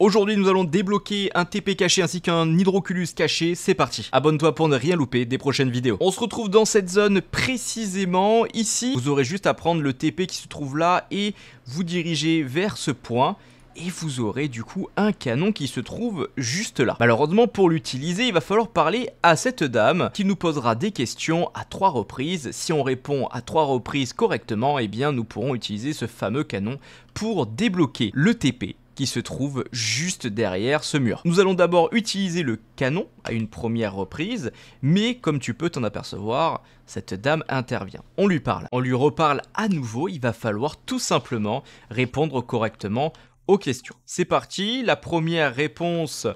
Aujourd'hui, nous allons débloquer un TP caché ainsi qu'un hydroculus caché. C'est parti. Abonne-toi pour ne rien louper des prochaines vidéos. On se retrouve dans cette zone précisément ici. Vous aurez juste à prendre le TP qui se trouve là et vous diriger vers ce point et vous aurez du coup un canon qui se trouve juste là. Malheureusement pour l'utiliser il va falloir parler à cette dame qui nous posera des questions à trois reprises. Si on répond à trois reprises correctement et eh bien nous pourrons utiliser ce fameux canon pour débloquer le TP qui se trouve juste derrière ce mur. Nous allons d'abord utiliser le canon à une première reprise, mais comme tu peux t'en apercevoir, cette dame intervient. On lui parle, on lui reparle à nouveau, il va falloir tout simplement répondre correctement aux questions. C'est parti, la première réponse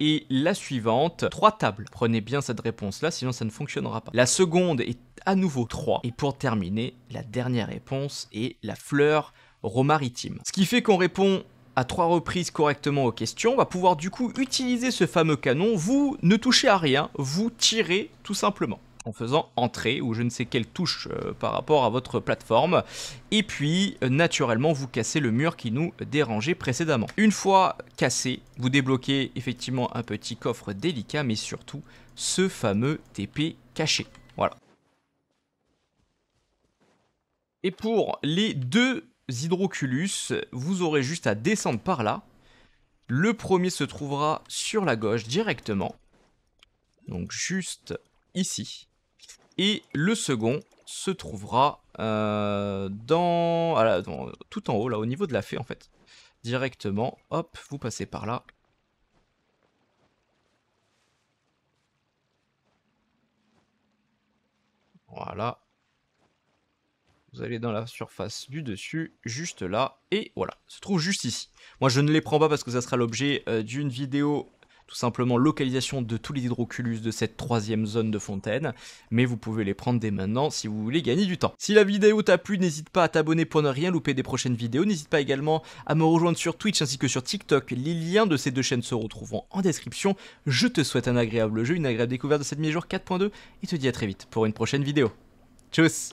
est la suivante, Trois tables. Prenez bien cette réponse-là, sinon ça ne fonctionnera pas. La seconde est à nouveau trois. Et pour terminer, la dernière réponse est la fleur romaritime. Ce qui fait qu'on répond à trois reprises correctement aux questions, on va pouvoir du coup utiliser ce fameux canon. Vous ne touchez à rien, vous tirez tout simplement en faisant entrer ou je ne sais quelle touche euh, par rapport à votre plateforme. Et puis, euh, naturellement, vous cassez le mur qui nous dérangeait précédemment. Une fois cassé, vous débloquez effectivement un petit coffre délicat, mais surtout ce fameux TP caché. Voilà. Et pour les deux Hydroculus, vous aurez juste à descendre par là. Le premier se trouvera sur la gauche directement. Donc juste ici. Et le second se trouvera euh, dans, la, tout en haut, là, au niveau de la fée en fait. Directement, hop, vous passez par là. Voilà. Vous allez dans la surface du dessus, juste là, et voilà, se trouve juste ici. Moi je ne les prends pas parce que ça sera l'objet euh, d'une vidéo tout simplement localisation de tous les hydroculus de cette troisième zone de fontaine, mais vous pouvez les prendre dès maintenant si vous voulez gagner du temps. Si la vidéo t'a plu, n'hésite pas à t'abonner pour ne rien louper des prochaines vidéos, n'hésite pas également à me rejoindre sur Twitch ainsi que sur TikTok, les liens de ces deux chaînes se retrouveront en description. Je te souhaite un agréable jeu, une agréable découverte de cette mi-jour 4.2, et te dis à très vite pour une prochaine vidéo. Tchuss